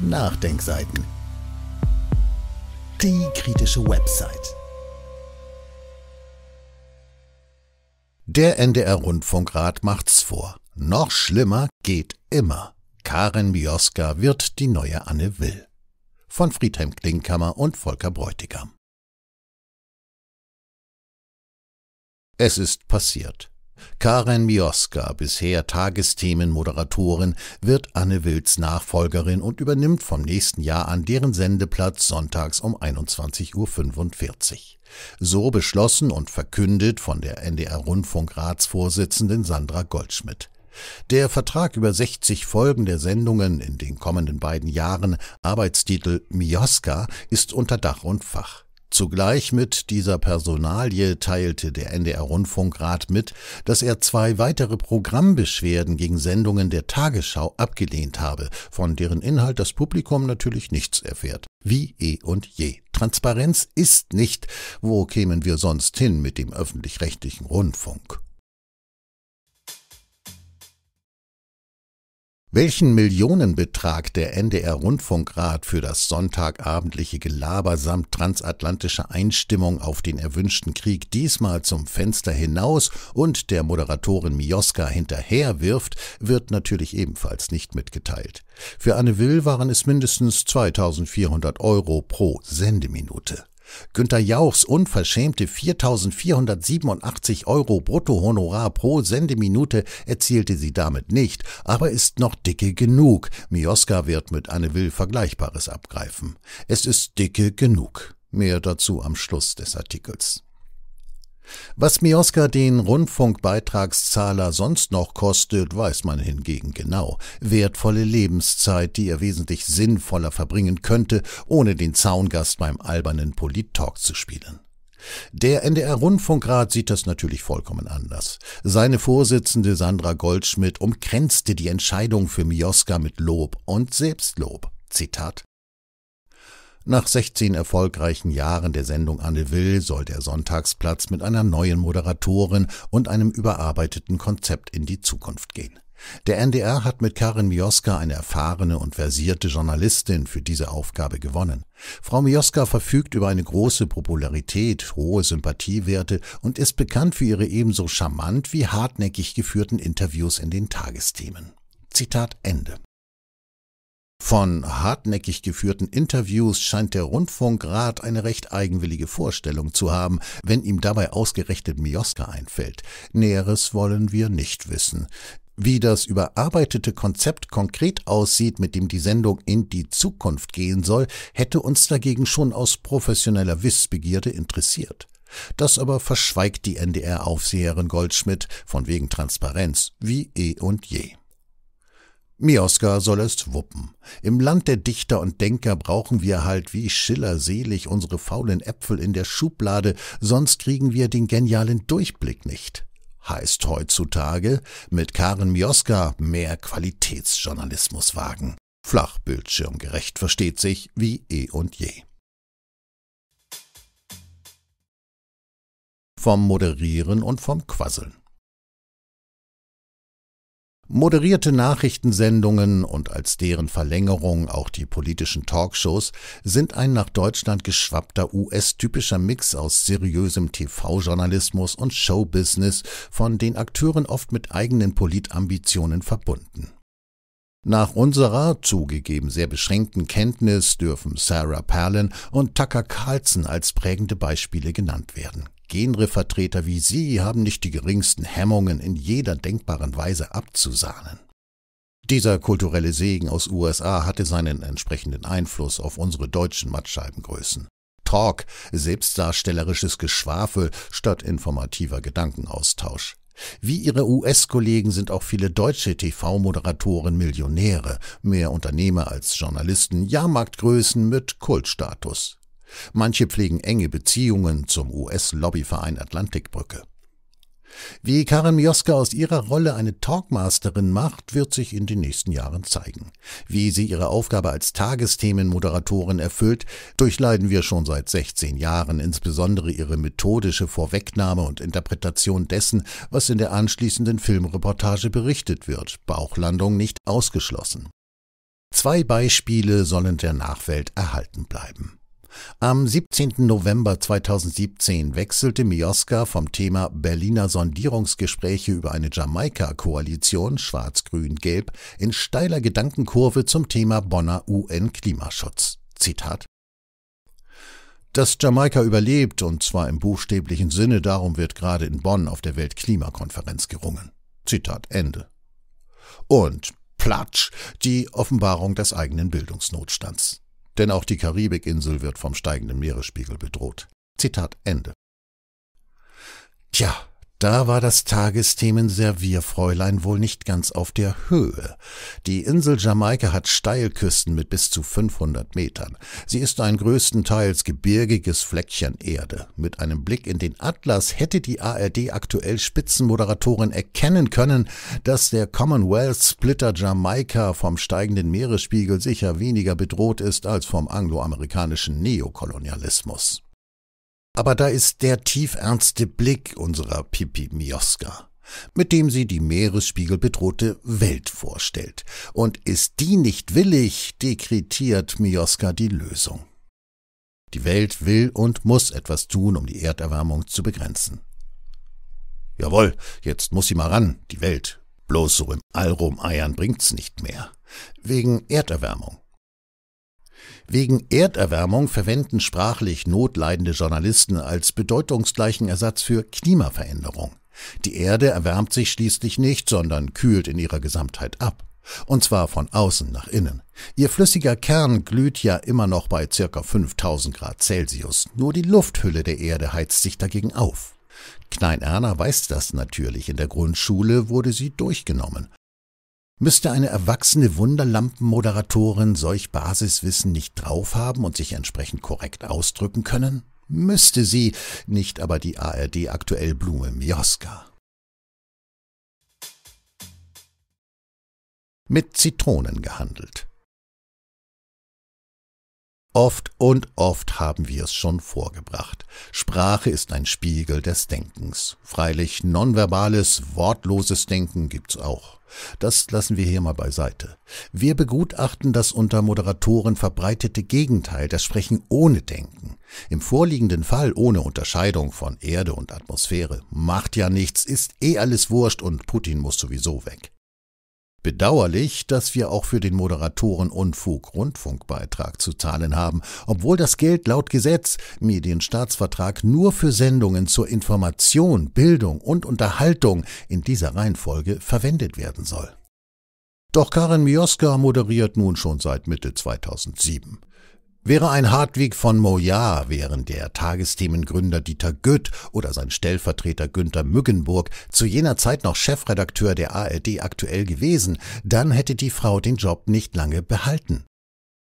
Nachdenkseiten. Die kritische Website. Der NDR-Rundfunkrat macht's vor. Noch schlimmer geht immer. Karin Bioska wird die neue Anne Will. Von Friedhelm Klingkammer und Volker Bräutigam. Es ist passiert. Karen Mioska, bisher Tagesthemen-Moderatorin, wird Anne Wills Nachfolgerin und übernimmt vom nächsten Jahr an deren Sendeplatz sonntags um 21.45 Uhr. So beschlossen und verkündet von der NDR-Rundfunk-Ratsvorsitzenden Sandra Goldschmidt. Der Vertrag über 60 Folgen der Sendungen in den kommenden beiden Jahren, Arbeitstitel Mioska, ist unter Dach und Fach. Zugleich mit dieser Personalie teilte der NDR-Rundfunkrat mit, dass er zwei weitere Programmbeschwerden gegen Sendungen der Tagesschau abgelehnt habe, von deren Inhalt das Publikum natürlich nichts erfährt. Wie eh und je. Transparenz ist nicht. Wo kämen wir sonst hin mit dem öffentlich-rechtlichen Rundfunk? Welchen Millionenbetrag der NDR-Rundfunkrat für das sonntagabendliche Gelaber samt transatlantischer Einstimmung auf den erwünschten Krieg diesmal zum Fenster hinaus und der Moderatorin Mioska hinterher wirft, wird natürlich ebenfalls nicht mitgeteilt. Für Anne Will waren es mindestens 2400 Euro pro Sendeminute. Günter Jauchs unverschämte 4.487 Euro Bruttohonorar pro Sendeminute erzielte sie damit nicht, aber ist noch dicke genug. Mioska wird mit Anne Will Vergleichbares abgreifen. Es ist dicke genug. Mehr dazu am Schluss des Artikels. Was Mioska den Rundfunkbeitragszahler sonst noch kostet, weiß man hingegen genau. Wertvolle Lebenszeit, die er wesentlich sinnvoller verbringen könnte, ohne den Zaungast beim albernen Polit-Talk zu spielen. Der NDR-Rundfunkrat sieht das natürlich vollkommen anders. Seine Vorsitzende Sandra Goldschmidt umkränzte die Entscheidung für Mioska mit Lob und Selbstlob. Zitat nach 16 erfolgreichen Jahren der Sendung Anne Will soll der Sonntagsplatz mit einer neuen Moderatorin und einem überarbeiteten Konzept in die Zukunft gehen. Der NDR hat mit Karin Mioska eine erfahrene und versierte Journalistin für diese Aufgabe gewonnen. Frau Mioska verfügt über eine große Popularität, hohe Sympathiewerte und ist bekannt für ihre ebenso charmant wie hartnäckig geführten Interviews in den Tagesthemen. Zitat Ende. Von hartnäckig geführten Interviews scheint der Rundfunkrat eine recht eigenwillige Vorstellung zu haben, wenn ihm dabei ausgerechnet Mioska einfällt. Näheres wollen wir nicht wissen. Wie das überarbeitete Konzept konkret aussieht, mit dem die Sendung in die Zukunft gehen soll, hätte uns dagegen schon aus professioneller Wissbegierde interessiert. Das aber verschweigt die NDR-Aufseherin Goldschmidt von wegen Transparenz wie eh und je. Mioska soll es wuppen. Im Land der Dichter und Denker brauchen wir halt wie Schiller selig unsere faulen Äpfel in der Schublade, sonst kriegen wir den genialen Durchblick nicht. Heißt heutzutage mit Karen Mioska mehr Qualitätsjournalismus wagen. Flachbildschirmgerecht versteht sich wie eh und je. Vom Moderieren und vom Quasseln. Moderierte Nachrichtensendungen und als deren Verlängerung auch die politischen Talkshows sind ein nach Deutschland geschwappter US-typischer Mix aus seriösem TV-Journalismus und Showbusiness, von den Akteuren oft mit eigenen Politambitionen verbunden. Nach unserer zugegeben sehr beschränkten Kenntnis dürfen Sarah Palin und Tucker Carlson als prägende Beispiele genannt werden. Genrevertreter wie Sie haben nicht die geringsten Hemmungen, in jeder denkbaren Weise abzusahnen. Dieser kulturelle Segen aus USA hatte seinen entsprechenden Einfluss auf unsere deutschen Mattscheibengrößen. Talk, selbstdarstellerisches Geschwafel statt informativer Gedankenaustausch. Wie ihre US-Kollegen sind auch viele deutsche TV-Moderatoren Millionäre, mehr Unternehmer als Journalisten, Jahrmarktgrößen mit Kultstatus. Manche pflegen enge Beziehungen zum US-Lobbyverein Atlantikbrücke. Wie Karin Mioska aus ihrer Rolle eine Talkmasterin macht, wird sich in den nächsten Jahren zeigen. Wie sie ihre Aufgabe als Tagesthemenmoderatorin erfüllt, durchleiden wir schon seit 16 Jahren, insbesondere ihre methodische Vorwegnahme und Interpretation dessen, was in der anschließenden Filmreportage berichtet wird, Bauchlandung nicht ausgeschlossen. Zwei Beispiele sollen der Nachwelt erhalten bleiben. Am 17. November 2017 wechselte Mioska vom Thema Berliner Sondierungsgespräche über eine Jamaika-Koalition schwarz-grün-gelb in steiler Gedankenkurve zum Thema Bonner UN-Klimaschutz. Zitat dass Jamaika überlebt, und zwar im buchstäblichen Sinne, darum wird gerade in Bonn auf der Weltklimakonferenz gerungen. Zitat Ende. Und platsch, die Offenbarung des eigenen Bildungsnotstands. Denn auch die Karibikinsel wird vom steigenden Meeresspiegel bedroht. Zitat Ende. Tja, da war das Tagesthemen Servierfräulein wohl nicht ganz auf der Höhe. Die Insel Jamaika hat Steilküsten mit bis zu 500 Metern. Sie ist ein größtenteils gebirgiges Fleckchen Erde. Mit einem Blick in den Atlas hätte die ARD aktuell Spitzenmoderatorin erkennen können, dass der Commonwealth-Splitter Jamaika vom steigenden Meeresspiegel sicher weniger bedroht ist als vom angloamerikanischen Neokolonialismus. Aber da ist der tiefernste Blick unserer Pipi Mioska, mit dem sie die meeresspiegelbedrohte Welt vorstellt. Und ist die nicht willig, dekretiert Mioska die Lösung. Die Welt will und muss etwas tun, um die Erderwärmung zu begrenzen. Jawohl, jetzt muss sie mal ran, die Welt. Bloß so im Allrum eiern bringt's nicht mehr. Wegen Erderwärmung. Wegen Erderwärmung verwenden sprachlich notleidende Journalisten als bedeutungsgleichen Ersatz für Klimaveränderung. Die Erde erwärmt sich schließlich nicht, sondern kühlt in ihrer Gesamtheit ab. Und zwar von außen nach innen. Ihr flüssiger Kern glüht ja immer noch bei circa 5000 Grad Celsius. Nur die Lufthülle der Erde heizt sich dagegen auf. Klein Erna weiß das natürlich. In der Grundschule wurde sie durchgenommen. Müsste eine erwachsene Wunderlampenmoderatorin solch Basiswissen nicht drauf haben und sich entsprechend korrekt ausdrücken können? Müsste sie, nicht aber die ARD aktuell Blume Mioska. Mit Zitronen gehandelt. Oft und oft haben wir es schon vorgebracht. Sprache ist ein Spiegel des Denkens. Freilich nonverbales, wortloses Denken gibt's auch. Das lassen wir hier mal beiseite. Wir begutachten das unter Moderatoren verbreitete Gegenteil, das Sprechen ohne Denken. Im vorliegenden Fall ohne Unterscheidung von Erde und Atmosphäre. Macht ja nichts, ist eh alles wurscht und Putin muss sowieso weg. Bedauerlich, dass wir auch für den Moderatorenunfug Rundfunkbeitrag zu zahlen haben, obwohl das Geld laut Gesetz, Medienstaatsvertrag nur für Sendungen zur Information, Bildung und Unterhaltung in dieser Reihenfolge verwendet werden soll. Doch Karin Mioska moderiert nun schon seit Mitte 2007. Wäre ein Hartwig von Moyar, während der Tagesthemengründer Dieter Gött oder sein Stellvertreter Günther Müggenburg zu jener Zeit noch Chefredakteur der ARD aktuell gewesen, dann hätte die Frau den Job nicht lange behalten.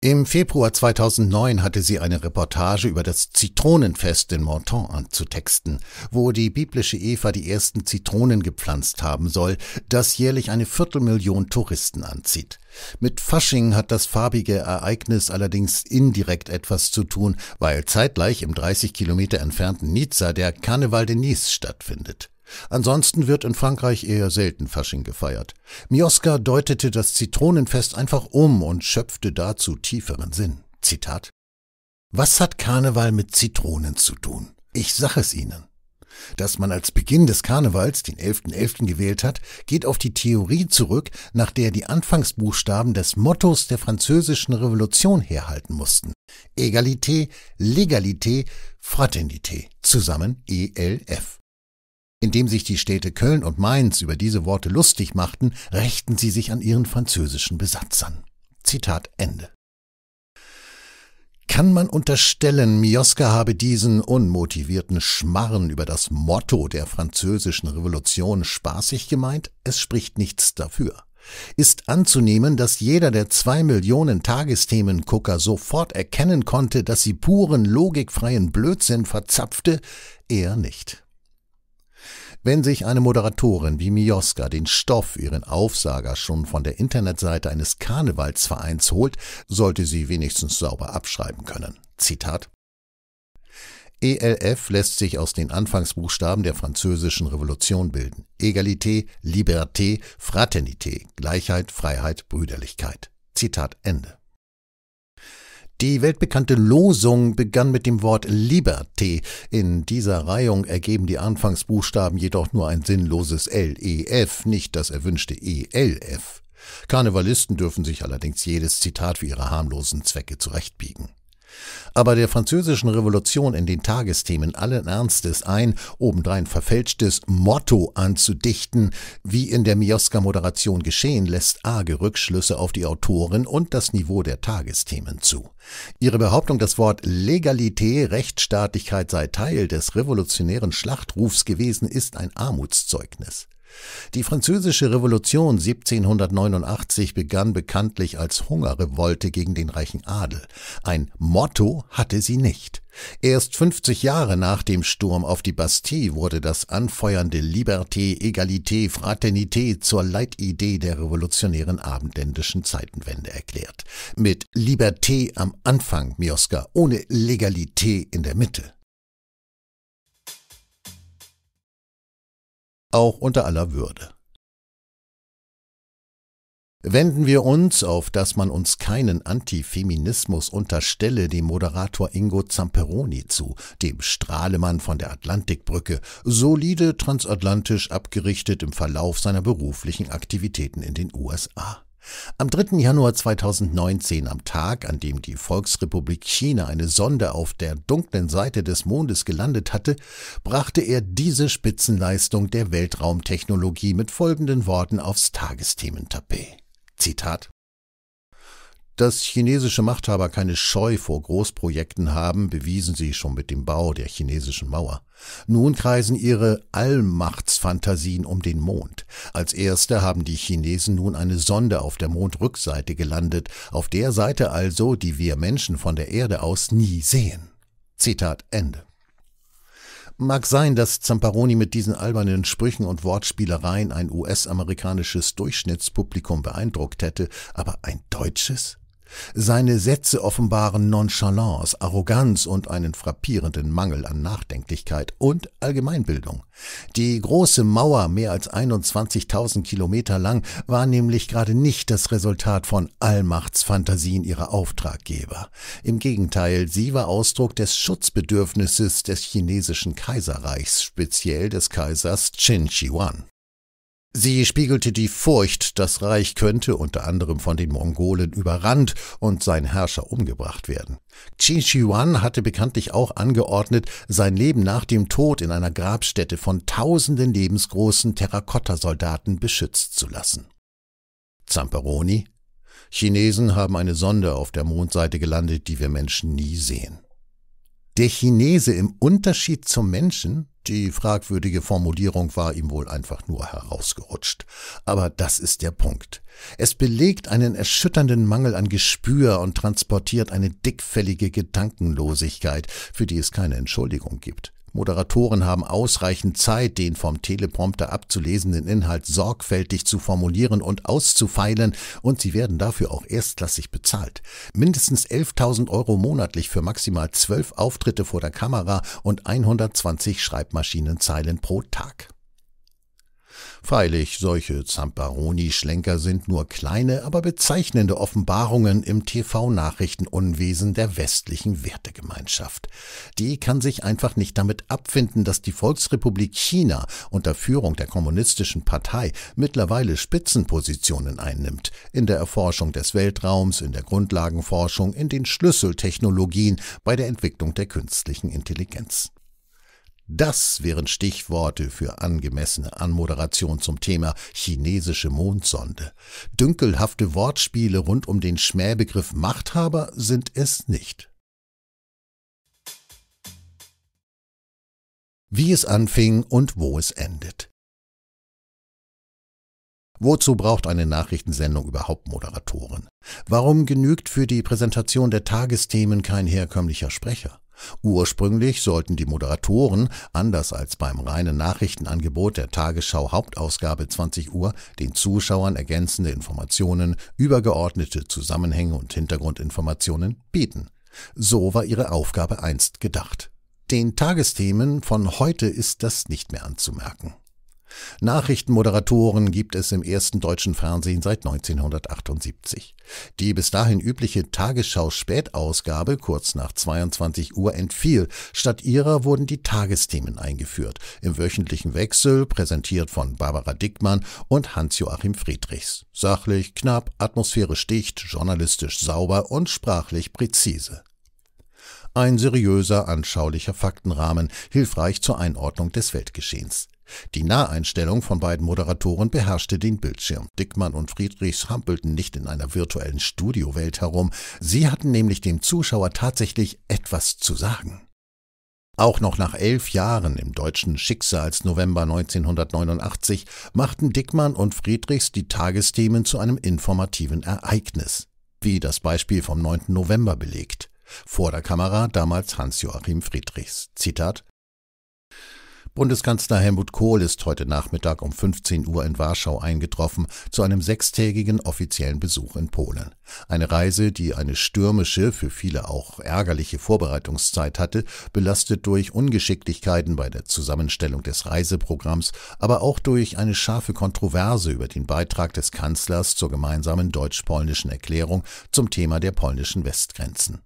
Im Februar 2009 hatte sie eine Reportage über das Zitronenfest in Menton anzutexten, wo die biblische Eva die ersten Zitronen gepflanzt haben soll, das jährlich eine Viertelmillion Touristen anzieht. Mit Fasching hat das farbige Ereignis allerdings indirekt etwas zu tun, weil zeitgleich im 30 Kilometer entfernten Nizza der Karneval de Nice stattfindet. Ansonsten wird in Frankreich eher selten Fasching gefeiert. Mioska deutete das Zitronenfest einfach um und schöpfte dazu tieferen Sinn. Zitat Was hat Karneval mit Zitronen zu tun? Ich sag es Ihnen. Dass man als Beginn des Karnevals den 11.11. .11. gewählt hat, geht auf die Theorie zurück, nach der die Anfangsbuchstaben des Mottos der französischen Revolution herhalten mussten. Egalité, Legalité, Fraternité, zusammen ELF. Indem sich die Städte Köln und Mainz über diese Worte lustig machten, rächten sie sich an ihren französischen Besatzern. Zitat Ende. Kann man unterstellen, Mioska habe diesen unmotivierten Schmarren über das Motto der französischen Revolution spaßig gemeint? Es spricht nichts dafür. Ist anzunehmen, dass jeder der zwei Millionen Tagesthemengucker sofort erkennen konnte, dass sie puren, logikfreien Blödsinn verzapfte? Eher nicht. Wenn sich eine Moderatorin wie Mioska den Stoff ihren Aufsager schon von der Internetseite eines Karnevalsvereins holt, sollte sie wenigstens sauber abschreiben können. Zitat ELF lässt sich aus den Anfangsbuchstaben der französischen Revolution bilden. Egalité, Liberté, Fraternité, Gleichheit, Freiheit, Brüderlichkeit. Zitat Ende. Die weltbekannte Losung begann mit dem Wort Liberté. In dieser Reihung ergeben die Anfangsbuchstaben jedoch nur ein sinnloses LEF, nicht das erwünschte ELF. Karnevalisten dürfen sich allerdings jedes Zitat für ihre harmlosen Zwecke zurechtbiegen. Aber der französischen Revolution in den Tagesthemen allen Ernstes ein, obendrein verfälschtes Motto anzudichten, wie in der Mioska-Moderation geschehen, lässt arge Rückschlüsse auf die Autorin und das Niveau der Tagesthemen zu. Ihre Behauptung, das Wort Legalität, Rechtsstaatlichkeit sei Teil des revolutionären Schlachtrufs gewesen, ist ein Armutszeugnis. Die Französische Revolution 1789 begann bekanntlich als Hungerrevolte gegen den reichen Adel. Ein Motto hatte sie nicht. Erst 50 Jahre nach dem Sturm auf die Bastille wurde das anfeuernde Liberté, Egalité, Fraternité zur Leitidee der revolutionären abendländischen Zeitenwende erklärt. Mit Liberté am Anfang, Mioska, ohne Legalité in der Mitte. auch unter aller Würde. Wenden wir uns, auf dass man uns keinen Antifeminismus unterstelle, dem Moderator Ingo Zamperoni zu, dem Strahlemann von der Atlantikbrücke, solide transatlantisch abgerichtet im Verlauf seiner beruflichen Aktivitäten in den USA. Am 3. Januar 2019, am Tag, an dem die Volksrepublik China eine Sonde auf der dunklen Seite des Mondes gelandet hatte, brachte er diese Spitzenleistung der Weltraumtechnologie mit folgenden Worten aufs Tagesthementapet. Zitat dass chinesische Machthaber keine Scheu vor Großprojekten haben, bewiesen sie schon mit dem Bau der chinesischen Mauer. Nun kreisen ihre Allmachtsfantasien um den Mond. Als erste haben die Chinesen nun eine Sonde auf der Mondrückseite gelandet, auf der Seite also, die wir Menschen von der Erde aus nie sehen. Zitat Ende. Mag sein, dass Zamparoni mit diesen albernen Sprüchen und Wortspielereien ein US-amerikanisches Durchschnittspublikum beeindruckt hätte, aber ein deutsches? Seine Sätze offenbaren Nonchalance, Arroganz und einen frappierenden Mangel an Nachdenklichkeit und Allgemeinbildung. Die große Mauer, mehr als 21.000 Kilometer lang, war nämlich gerade nicht das Resultat von Allmachtsfantasien ihrer Auftraggeber. Im Gegenteil, sie war Ausdruck des Schutzbedürfnisses des chinesischen Kaiserreichs, speziell des Kaisers Qin Shi Huang. Sie spiegelte die Furcht, das Reich könnte unter anderem von den Mongolen überrannt und sein Herrscher umgebracht werden. Qin Shi Huang hatte bekanntlich auch angeordnet, sein Leben nach dem Tod in einer Grabstätte von tausenden lebensgroßen Terrakotta-Soldaten beschützt zu lassen. Zamperoni Chinesen haben eine Sonde auf der Mondseite gelandet, die wir Menschen nie sehen. Der Chinese im Unterschied zum Menschen die fragwürdige Formulierung war ihm wohl einfach nur herausgerutscht. Aber das ist der Punkt. Es belegt einen erschütternden Mangel an Gespür und transportiert eine dickfällige Gedankenlosigkeit, für die es keine Entschuldigung gibt. Moderatoren haben ausreichend Zeit, den vom Teleprompter abzulesenden Inhalt sorgfältig zu formulieren und auszufeilen, und sie werden dafür auch erstklassig bezahlt. Mindestens 11.000 Euro monatlich für maximal 12 Auftritte vor der Kamera und 120 Schreibmaschinenzeilen pro Tag. Freilich, solche Zamperoni-Schlenker sind nur kleine, aber bezeichnende Offenbarungen im TV-Nachrichtenunwesen der westlichen Wertegemeinschaft. Die kann sich einfach nicht damit abfinden, dass die Volksrepublik China unter Führung der Kommunistischen Partei mittlerweile Spitzenpositionen einnimmt. In der Erforschung des Weltraums, in der Grundlagenforschung, in den Schlüsseltechnologien, bei der Entwicklung der künstlichen Intelligenz. Das wären Stichworte für angemessene Anmoderation zum Thema chinesische Mondsonde. Dünkelhafte Wortspiele rund um den Schmähbegriff Machthaber sind es nicht. Wie es anfing und wo es endet. Wozu braucht eine Nachrichtensendung überhaupt Moderatoren? Warum genügt für die Präsentation der Tagesthemen kein herkömmlicher Sprecher? Ursprünglich sollten die Moderatoren, anders als beim reinen Nachrichtenangebot der Tagesschau Hauptausgabe 20 Uhr, den Zuschauern ergänzende Informationen, übergeordnete Zusammenhänge und Hintergrundinformationen bieten. So war ihre Aufgabe einst gedacht. Den Tagesthemen von heute ist das nicht mehr anzumerken. Nachrichtenmoderatoren gibt es im ersten deutschen Fernsehen seit 1978. Die bis dahin übliche Tagesschau-Spätausgabe kurz nach 22 Uhr entfiel. Statt ihrer wurden die Tagesthemen eingeführt, im wöchentlichen Wechsel, präsentiert von Barbara Dickmann und Hans-Joachim Friedrichs. Sachlich, knapp, atmosphärisch dicht, journalistisch sauber und sprachlich präzise. Ein seriöser, anschaulicher Faktenrahmen, hilfreich zur Einordnung des Weltgeschehens. Die Naheinstellung von beiden Moderatoren beherrschte den Bildschirm. Dickmann und Friedrichs hampelten nicht in einer virtuellen Studiowelt herum, sie hatten nämlich dem Zuschauer tatsächlich etwas zu sagen. Auch noch nach elf Jahren im deutschen Schicksalsnovember 1989 machten Dickmann und Friedrichs die Tagesthemen zu einem informativen Ereignis, wie das Beispiel vom 9. November belegt. Vor der Kamera damals Hans-Joachim Friedrichs. Zitat Bundeskanzler Helmut Kohl ist heute Nachmittag um 15 Uhr in Warschau eingetroffen zu einem sechstägigen offiziellen Besuch in Polen. Eine Reise, die eine stürmische, für viele auch ärgerliche Vorbereitungszeit hatte, belastet durch Ungeschicklichkeiten bei der Zusammenstellung des Reiseprogramms, aber auch durch eine scharfe Kontroverse über den Beitrag des Kanzlers zur gemeinsamen deutsch-polnischen Erklärung zum Thema der polnischen Westgrenzen.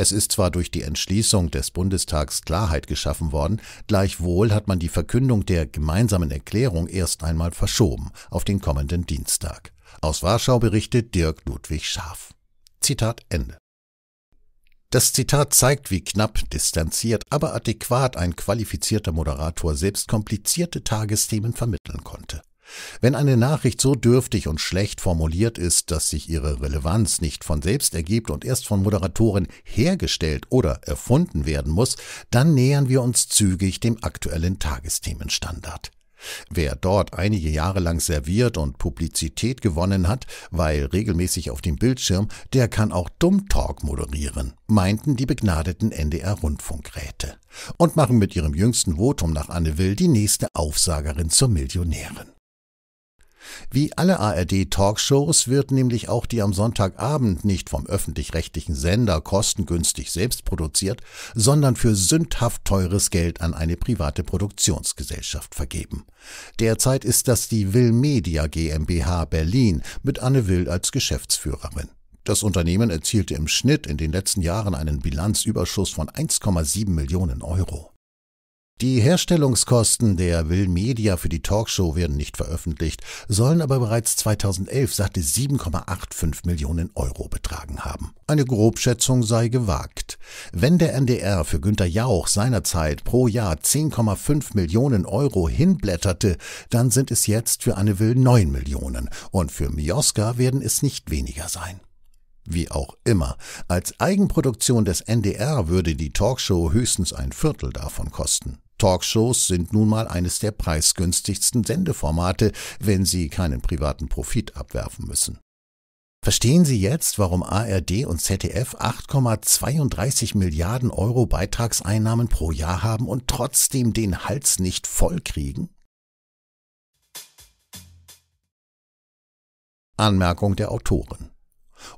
Es ist zwar durch die Entschließung des Bundestags Klarheit geschaffen worden, gleichwohl hat man die Verkündung der gemeinsamen Erklärung erst einmal verschoben auf den kommenden Dienstag. Aus Warschau berichtet Dirk Ludwig Schaaf. Zitat Ende. Das Zitat zeigt, wie knapp, distanziert, aber adäquat ein qualifizierter Moderator selbst komplizierte Tagesthemen vermitteln konnte. Wenn eine Nachricht so dürftig und schlecht formuliert ist, dass sich ihre Relevanz nicht von selbst ergibt und erst von Moderatoren hergestellt oder erfunden werden muss, dann nähern wir uns zügig dem aktuellen Tagesthemenstandard. Wer dort einige Jahre lang serviert und Publizität gewonnen hat, weil regelmäßig auf dem Bildschirm, der kann auch Dummtalk moderieren, meinten die begnadeten NDR-Rundfunkräte. Und machen mit ihrem jüngsten Votum nach Anne Will die nächste Aufsagerin zur Millionärin. Wie alle ARD-Talkshows wird nämlich auch die am Sonntagabend nicht vom öffentlich-rechtlichen Sender kostengünstig selbst produziert, sondern für sündhaft teures Geld an eine private Produktionsgesellschaft vergeben. Derzeit ist das die Will Media GmbH Berlin mit Anne Will als Geschäftsführerin. Das Unternehmen erzielte im Schnitt in den letzten Jahren einen Bilanzüberschuss von 1,7 Millionen Euro. Die Herstellungskosten der Will Media für die Talkshow werden nicht veröffentlicht, sollen aber bereits 2011 sagte 7,85 Millionen Euro betragen haben. Eine Grobschätzung sei gewagt. Wenn der NDR für Günter Jauch seinerzeit pro Jahr 10,5 Millionen Euro hinblätterte, dann sind es jetzt für Anne Will 9 Millionen und für Mioska werden es nicht weniger sein. Wie auch immer, als Eigenproduktion des NDR würde die Talkshow höchstens ein Viertel davon kosten. Talkshows sind nun mal eines der preisgünstigsten Sendeformate, wenn sie keinen privaten Profit abwerfen müssen. Verstehen Sie jetzt, warum ARD und ZDF 8,32 Milliarden Euro Beitragseinnahmen pro Jahr haben und trotzdem den Hals nicht voll kriegen? Anmerkung der Autorin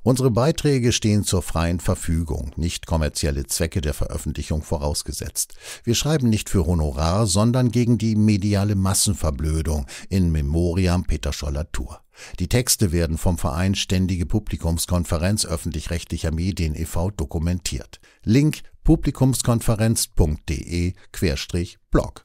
Unsere Beiträge stehen zur freien Verfügung, nicht kommerzielle Zwecke der Veröffentlichung vorausgesetzt. Wir schreiben nicht für Honorar, sondern gegen die mediale Massenverblödung in Memoriam Peter Scholler Tour. Die Texte werden vom Verein Ständige Publikumskonferenz öffentlich-rechtlicher Medien e.V. dokumentiert. Link publikumskonferenz.de-blog